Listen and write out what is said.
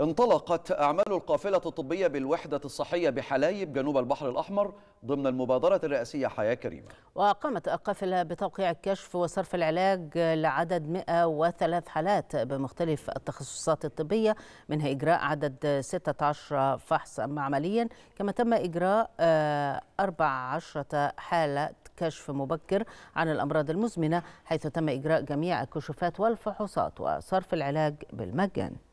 انطلقت أعمال القافلة الطبية بالوحدة الصحية بحلايب جنوب البحر الأحمر ضمن المبادرة الرئاسية حياة كريمة وقامت القافلة بتوقيع الكشف وصرف العلاج لعدد 103 حالات بمختلف التخصصات الطبية منها إجراء عدد 16 فحص عمليا كما تم إجراء 14 آه، حالة كشف مبكر عن الأمراض المزمنة حيث تم إجراء جميع الكشوفات والفحوصات وصرف العلاج بالمجان